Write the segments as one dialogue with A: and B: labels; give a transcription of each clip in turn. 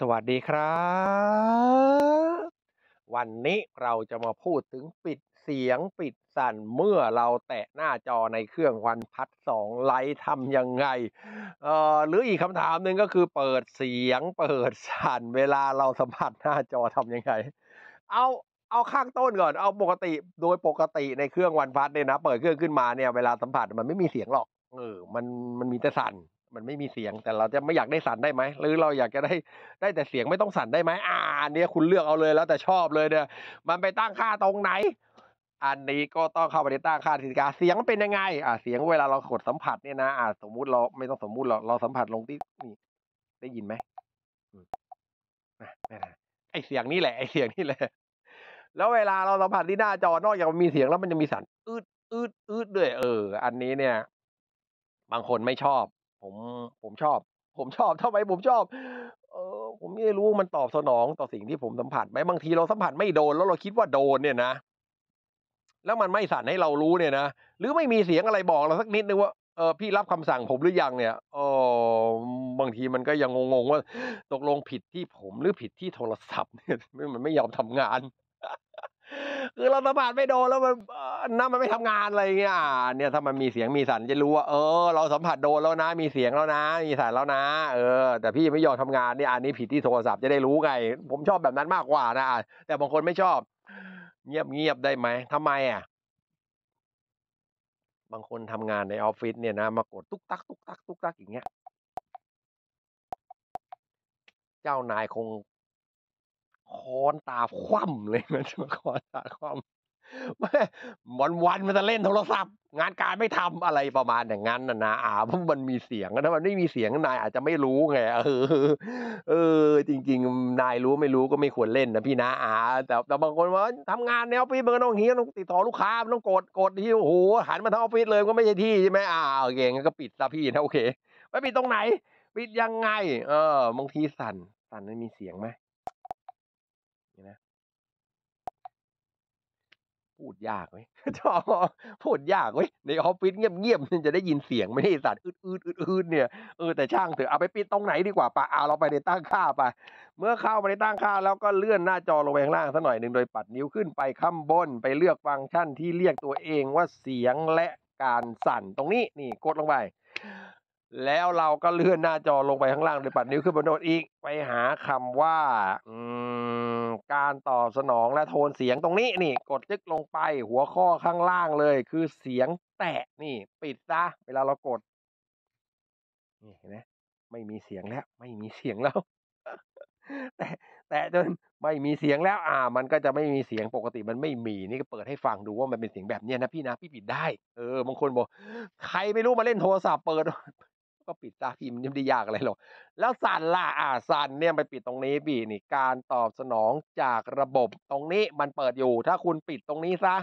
A: สวัสดีครับ วันนี้เราจะมาพูดถึงปิดเสียงปิดสั่นเมื่อเราแตะหน้าจอในเครื่องวันพัดสองไลท์ทำยังไงเอ่อหรืออีกคำถามหนึ่งก็คือเปิดเสียงเปิดสั่นเวลาเราสัมผัสหน้าจอทำยังไง เอาเอาข้างต้นก่อนเอาปกติโดยปกติในเครื่องวันพัดเนี่ยนะ เปิดเครื่องขึ้นมาเนี่ย เวลาสัมผัสมันไม่มีเสียงหรอกเออมันมันมีแต่สั่นมันไม่มีเสียงแต่เราจะไม่อยากได้สั่นได้ไหมหรือเราอยากจะได้ได้แต่เสียงไม่ต้องสั่นได้ไหมอ่าอันนี้คุณเลือกเอาเลยแล้วแต่ชอบเลยเนี่ยมันไปตั้งค่าตรงไหน อันนี้ก็ต้องเข้าไปในตั้งค่าทีกาเสียงเป็นยังไงอ่าเสียงเวลาเรากดสัมผัสเนี่ยนะอ่าสมมุติเราไม่ต้องสมมุติเราเราสัมผัสลงที่นี่ได้ยินไหมนะไอเสียงนี่แหละไอเสียงนี่แหละแล้วเวลาเราสัมผัสที่หน้าจอ นอกจากมันมีเสียงแล้วมันจะมีสั่นอืดอืดอืดด้วยเอออันนี้เนี่ยบางคนไม่ชอบผมผมชอบ ผมชอบทำไมผมชอบ เออ ผมไม่รู้มันตอบสนองต่อสิ่งที่ผมสัมผัสไหมบางทีเราสัมผัสไม่โดนแล้วเราคิดว่าโดนเนี่ยนะ แล้วมันไม่สั่นให้เรารู้เนี่ยนะหรือไม่มีเสียงอะไรบอกเราสักนิดนึงว่าเออพี่รับคำสั่งผมหรือยังเนี่ยเออบางทีมันก็ยังงงๆว่า ตกลงผิดที่ผมหรือผิดที่โทรศัพท์เนี่ยมันไม่ยอมทำงานคือเราสะพานไม่โดนแล้วมันน้ำมันไม่ทำงานอะไรเงี้ยเนี่ยถ้ามันมีเสียงมีสันจะรู้ว่าเออเราสัมผัสโดนแล้วนะ มีเสียงแล้วนะ มีสันแล้วนะเออแต่พี่ไม่ยอมทำงานนี่อันนี้ผิดที่โทรศัพท์จะได้รู้ไงผมชอบแบบนั้นมากกว่านะแต่บางคนไม่ชอบ เงียบเงียบได้ไหมทำไมอ่ะบางคนทำงานในออฟฟิศเนี่ยนะมากดตุ๊กตัก ตุ๊กตักตุ๊กตักอย่างเงี้ยเจ้านายคงคอนตาคว่ำเลยมันจะมาคอนตาคว่ำม่วันวันมันจะเล่นโทรศัพท์ งานการไม่ทำอะไรประมาณอย่างนั้นนะนะอ่าเพราะมันมีเสียงถ้ามันไม่มีเสียงนายอาจจะไม่รู้ไงเออ เออ จริงๆนายรู้ไม่รู้ก็ไม่ควรเล่นนะพี่นะอ่าแต่แต่บางคนว่าทำงานแนวปีเบอร์น้องเฮียต้องติดต่อลูกค้าต้องกดกดที่โอ้โหหันมาทางออฟฟิศเลยก็ไม่ใช่ที่ใช่ไหมอ่าโอเคงั้นก็ปิดซะพี่นะโอเคไม่ปิดตรงไหนปิดยังไง เออบางทีสั่นสั่นมันมีเสียงไหมนะพูดยากไหมจอพูดยากเว้ยในออฟฟิศเงียบๆจะได้ยินเสียงไม่ได้สัตว์อืดๆอืดๆเนี่ยเออแต่ช่างเถอะเอาไปปิดตรงไหนดีกว่าปะเอาเราไปในตั้งค่าไปเมื่อเข้ามาในตั้งค่า แล้วก็เลื่อนหน้าจอลงไปข้างล่างสักหน่อยหนึ่งโดยปัดนิ้วขึ้นไปข้างบนไปเลือกฟังก์ชันที่เรียกตัวเองว่าเสียงและการสั่น ตรงนี้ นี่ กดลงไปแล้วเราก็เลื่อนหน้าจอลงไปข้างล่างโดยปัดนิ้วขึ้นบนโน้ตอีกไปหาคำว่า อืมการตอบสนองและโทนเสียงตรงนี้ นี่ กดคลิกลงไปหัวข้อข้างล่างเลย คือเสียงแตะนี่ ปิดซะเวลาเรากด นี่เห็นไหมไม่มีเสียงแล้ว ไม่มีเสียงแล้วแต่แต่จนไม่มีเสียงแล้ว อ่า มันก็จะไม่มีเสียงปกติ มันไม่มีนี่ก็เปิดให้ฟังดูว่ามันเป็นเสียงแบบเนี้ยนะพี่นะพี่ปิดได้เออบางคนบอกใครไม่รู้มาเล่นโทรศัพท์เปิดก็ปิดตาพิมพ์นี่ไม่ได้ยากอะไรหรอก แล้ว สันล่ะอ่าสันเนี่ยไปปิดตรงนี้พี่นี่การตอบสนองจากระบบตรงนี้มันเปิดอยู่ ถ้าคุณปิดตรงนี้ซะ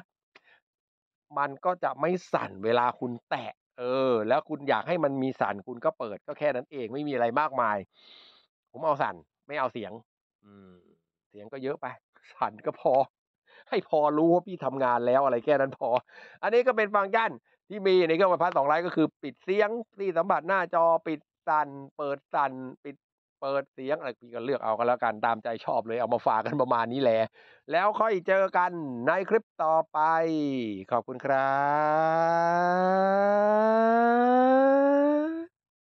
A: มันก็จะไม่สั่นเวลาคุณแตะ เออ แล้วคุณอยากให้มันมีสั่นคุณก็เปิดก็แค่นั้นเองไม่มีอะไรมากมาย ผมเอาสั่นไม่เอาเสียง อืม เสียงก็เยอะไปสั่นก็พอ ให้พอรู้ว่าพี่ทำงานแล้วอะไรแค่นั้นพอ อันนี้ก็เป็นฟังก์ชันที่มีในเครื่องวรดพรสองไลท์ก็คือ ปิดเสียงที่สัมผัสหน้าจอปิดสั่นเปิดสั่น ปิดเปิดเสียง อะไรพี่ก็เลือกเอากันแล้วกัน ตามใจชอบเลยเอามาฝากกันประมาณนี้แหละแล้วค่อยเจอกันในคลิปต่อไป ขอบคุณครับ